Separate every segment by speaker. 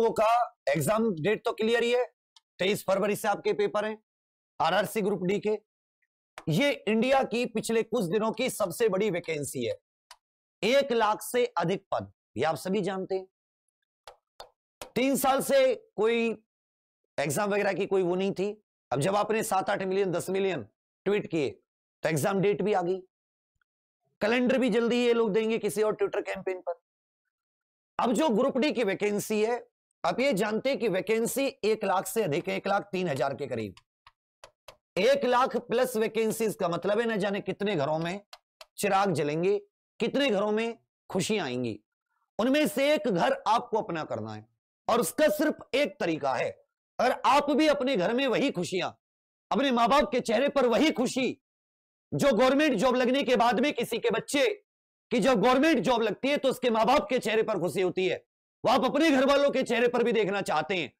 Speaker 1: लोगों का exam date तो क्लियर ही है तेईस फरवरी से आपके पेपर हैं आरआरसी ग्रुप डी के ये इंडिया की पिछले कुछ दिनों की सबसे बड़ी वैकेंसी है एक लाख से अधिक पद ये आप सभी जानते हैं तीन साल से कोई एग्जाम वगैरह की कोई वो नहीं थी अब जब आपने सात आठ मिलियन दस मिलियन ट्वीट किए तो एग्जाम डेट भी आ गई कैलेंडर भी जल्दी ये लोग देंगे किसी और ट्विटर कैंपेन पर अब जो ग्रुप डी की वैकेंसी है आप ये जानते हैं कि वैकेंसी एक लाख से अधिक एक लाख तीन हजार के करीब एक लाख प्लस वैकेंसीज का मतलब है ना जाने कितने घरों में चिराग जलेंगे कितने घरों में खुशियां आएंगी उनमें से एक घर आपको अपना करना है और उसका सिर्फ एक तरीका है अगर आप भी अपने घर में वही खुशियां अपने मां बाप के चेहरे पर वही खुशी जो गवर्नमेंट जॉब लगने के बाद में किसी के बच्चे की जब गवर्नमेंट जॉब लगती है तो उसके मां बाप के चेहरे पर खुशी होती है वह आप अपने घर वालों के चेहरे पर भी देखना चाहते हैं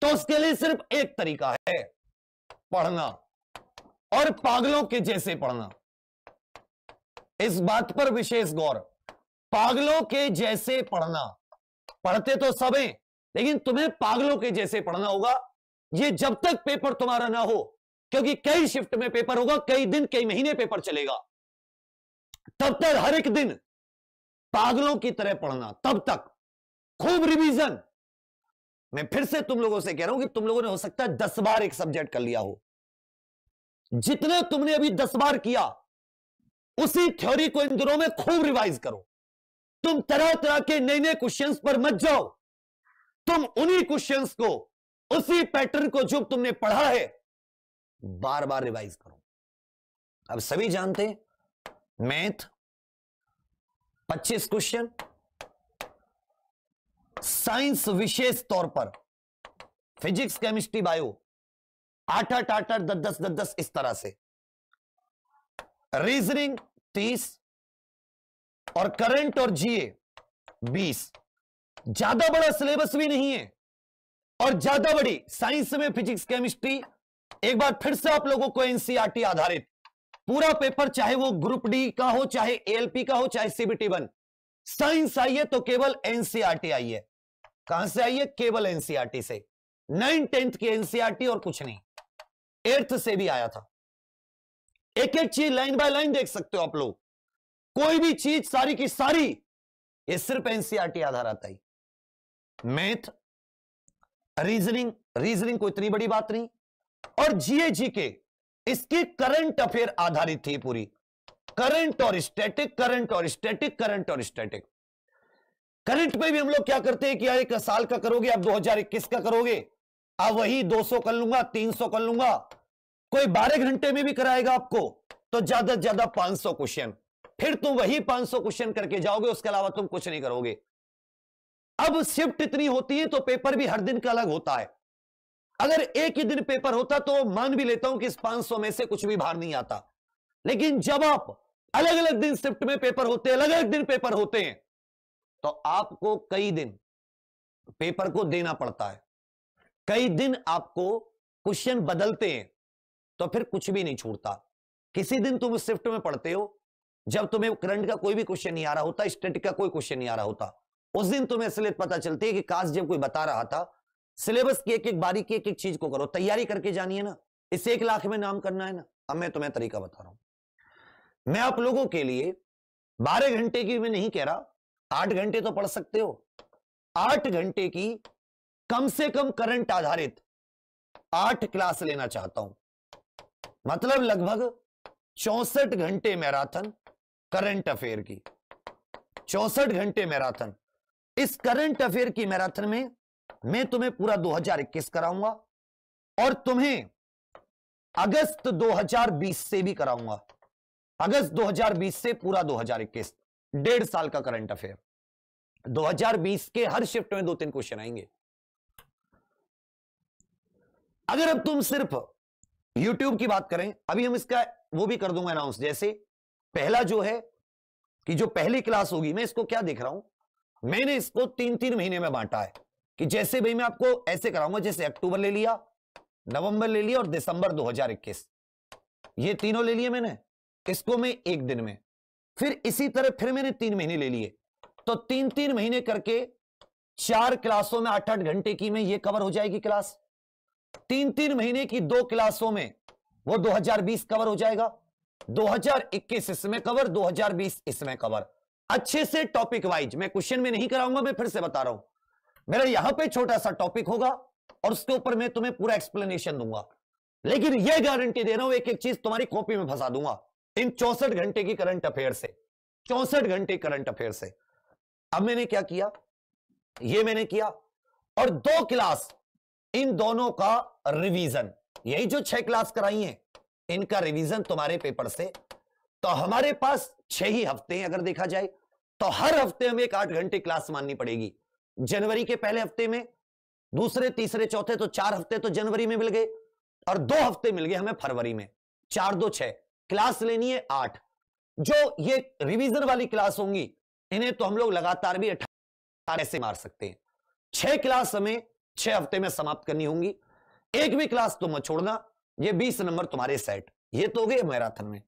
Speaker 1: तो उसके लिए सिर्फ एक तरीका है पढ़ना और पागलों के जैसे पढ़ना इस बात पर विशेष गौर पागलों के जैसे पढ़ना पढ़ते तो सब हैं लेकिन तुम्हें पागलों के जैसे पढ़ना होगा ये जब तक पेपर तुम्हारा ना हो क्योंकि कई शिफ्ट में पेपर होगा कई दिन कई महीने पेपर चलेगा तब तक हर एक दिन पागलों की तरह पढ़ना तब तक खूब रिवीजन मैं फिर से तुम लोगों से कह रहा हूं कि तुम लोगों ने हो सकता है दस बार एक सब्जेक्ट कर लिया हो जितना तुमने अभी दस बार किया उसी थ्योरी को इन दिनों में खूब रिवाइज करो तुम तरह तरह के नए नए क्वेश्चंस पर मत जाओ तुम उन्हीं क्वेश्चंस को उसी पैटर्न को जो तुमने पढ़ा है बार बार रिवाइज करो अब सभी जानते मैथ 25 क्वेश्चन साइंस विशेष तौर पर फिजिक्स केमिस्ट्री बायो आठ आठ आठ आठ दस दस दस दस इस तरह से रीजनिंग तीस और करंट और जीए बीस ज्यादा बड़ा सिलेबस भी नहीं है और ज्यादा बड़ी साइंस में फिजिक्स केमिस्ट्री एक बार फिर से आप लोगों को एनसीआरटी e आधारित पूरा पेपर चाहे वो ग्रुप डी का हो चाहे एएलपी का हो चाहे सीबीटी वन साइंस आइए तो केवल एनसीआरटी e आइए कहां से आई है केवल एनसीआरटी से नाइन टेंथ की एनसीआरटी और कुछ नहीं एर्थ से भी आया था एक एक चीज लाइन बाय लाइन देख सकते हो आप लोग कोई भी चीज सारी की सारी ये सिर्फ एनसीआरटी आधार आता ही मैथ रीजनिंग रीजनिंग कोई इतनी बड़ी बात नहीं और जीए जी के इसकी करंट अफेयर आधारित थी पूरी करंट और स्टैटिक करंट और स्टैटिक करंट और स्टैटिक करंट में भी हम लोग क्या करते हैं कि यार एक साल का करोगे आप 2021 का करोगे अब वही 200 कर लूंगा 300 कर लूंगा कोई 12 घंटे में भी कराएगा आपको तो ज्यादा से ज्यादा 500 क्वेश्चन फिर तुम वही 500 क्वेश्चन करके जाओगे उसके अलावा तुम कुछ नहीं करोगे अब शिफ्ट इतनी होती है तो पेपर भी हर दिन का अलग होता है अगर एक ही दिन पेपर होता तो मान भी लेता हूं कि इस सौ में से कुछ भी बाहर नहीं आता लेकिन जब आप अलग अलग दिन शिफ्ट में पेपर होते हैं अलग अलग दिन पेपर होते हैं तो आपको कई दिन पेपर को देना पड़ता है कई दिन आपको क्वेश्चन बदलते हैं तो फिर कुछ भी नहीं छूटता किसी दिन तुम शिफ्ट में पढ़ते हो जब तुम्हें करंट का कोई भी क्वेश्चन नहीं आ रहा होता स्टेटिक का कोई क्वेश्चन नहीं आ रहा होता उस दिन तुम्हें स्लेट पता चलती है कि काश जब कोई बता रहा था सिलेबस की एक एक बारी की एक एक चीज को करो तैयारी करके जानिए ना इसे एक लाख में नाम करना है ना अब मैं तुम्हें तरीका बता रहा हूं मैं आप लोगों के लिए बारह घंटे की मैं नहीं कह रहा आठ घंटे तो पढ़ सकते हो आठ घंटे की कम से कम करंट आधारित आठ क्लास लेना चाहता हूं मतलब लगभग चौसठ घंटे मैराथन करंट अफेयर की चौसठ घंटे मैराथन इस करंट अफेयर की मैराथन में मैं तुम्हें पूरा 2021 कराऊंगा और तुम्हें अगस्त 2020 से भी कराऊंगा अगस्त 2020 से पूरा 2021 डेढ़ साल का करंट अफेयर 2020 के हर शिफ्ट में दो तीन क्वेश्चन आएंगे अगर अब तुम सिर्फ YouTube की बात करें अभी हम इसका वो भी कर दूंगा अनाउंस जैसे पहला जो है कि जो पहली क्लास होगी मैं इसको क्या देख रहा हूं मैंने इसको तीन तीन महीने में बांटा है कि जैसे भाई मैं आपको ऐसे कराऊंगा जैसे अक्टूबर ले लिया नवंबर ले लिया और दिसंबर 2021 ये तीनों ले लिए मैंने इसको मैं एक दिन में फिर इसी तरह फिर मैंने तीन महीने ले लिए तो तीन तीन महीने करके चार क्लासों में आठ आठ घंटे की में ये कवर हो जाएगी क्लास तीन तीन महीने की दो क्लासों में वो 2020 कवर हो जाएगा 2021 इसमें कवर 2020 इसमें कवर अच्छे से टॉपिक वाइज मैं क्वेश्चन में नहीं कराऊंगा मैं फिर से बता रहा हूं मेरा यहां पे छोटा सा टॉपिक होगा और उसके ऊपर मैं तुम्हें पूरा एक्सप्लेनेशन दूंगा लेकिन यह गारंटी दे रहा हूं एक एक चीज तुम्हारी कॉपी में फंसा दूंगा इन चौसठ घंटे की करंट अफेयर से चौसठ घंटे करंट अफेयर से अब मैंने क्या किया ये मैंने किया और दो क्लास इन दोनों का रिवीजन यही जो छह क्लास कराई है इनका रिवीजन तुम्हारे पेपर से तो हमारे पास छह ही हफ्ते हैं अगर देखा जाए तो हर हफ्ते हमें एक आठ घंटे क्लास माननी पड़ेगी जनवरी के पहले हफ्ते में दूसरे तीसरे चौथे तो चार हफ्ते तो जनवरी में मिल गए और दो हफ्ते मिल गए हमें फरवरी में चार दो छह क्लास लेनी है आठ जो ये रिवीजन वाली क्लास होंगी इन्हें तो हम लोग लगातार भी अठारह ऐसे मार सकते हैं छह क्लास हमें छह हफ्ते में समाप्त करनी होंगी एक भी क्लास तो मत छोड़ना ये बीस नंबर तुम्हारे सेट ये तो हो गए मैराथन में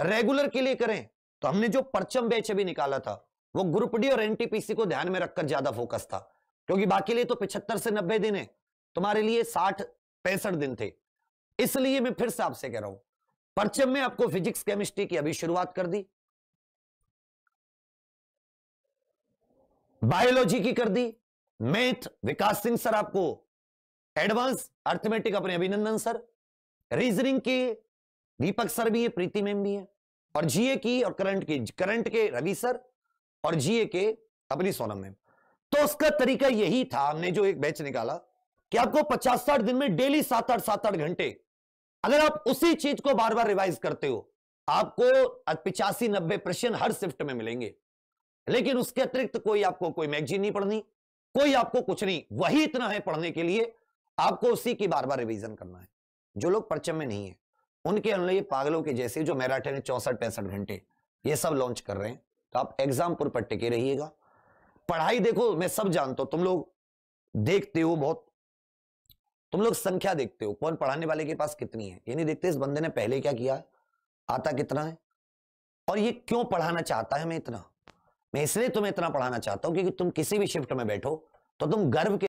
Speaker 1: रेगुलर के लिए करें तो हमने जो परचम बैच अभी निकाला था वो ग्रुप डी और एनटीपीसी को ध्यान में रखकर ज्यादा फोकस था क्योंकि बाकी लिए तो पिछहत्तर से नब्बे दिन है तुम्हारे लिए साठ पैंसठ दिन थे इसलिए मैं फिर से आपसे कह रहा हूं परचम में आपको फिजिक्स केमिस्ट्री की अभी शुरुआत कर दी बायोलॉजी की कर दी मैथ विकास सिंह सर आपको एडवांस अर्थमेटिक अपने अभिनंदन सर रीजनिंग के दीपक सर भी है प्रीति मैम भी है और जीए की और करंट की करंट के रवि सर और जीए के अपनी सोनम मैम तो उसका तरीका यही था हमने जो एक बैच निकाला कि आपको पचास साठ दिन में डेली सात आठ सात आठ घंटे अगर आप उसी चीज को बार बार रिवाइज करते हो आपको पिचासी नब्बे प्रश्न हर शिफ्ट में मिलेंगे लेकिन उसके अतिरिक्त कोई आपको कोई मैगजीन नहीं पढ़नी कोई आपको कुछ नहीं वही इतना है पढ़ने के लिए आपको उसी की बार बार रिवीजन करना है जो लोग परचम में नहीं है उनके अनु पागलों के जैसे जो मैराठन ने चौसठ पैंसठ घंटे ये सब लॉन्च कर रहे हैं तो आप एग्जामपुर पर टिके रहिएगा पढ़ाई देखो मैं सब जानता हूं तुम लोग देखते हो बहुत तुम लोग संख्या देखते हो कौन पढ़ाने वाले के पास कितनी है ये नहीं देखते इस बंदे ने पहले क्या किया आता कितना है और ये क्यों पढ़ाना चाहता है मैं इतना मैं इसलिए तुम्हें इतना पढ़ाना चाहता हूं क्योंकि तुम किसी भी शिफ्ट में बैठो तो तुम गर्व के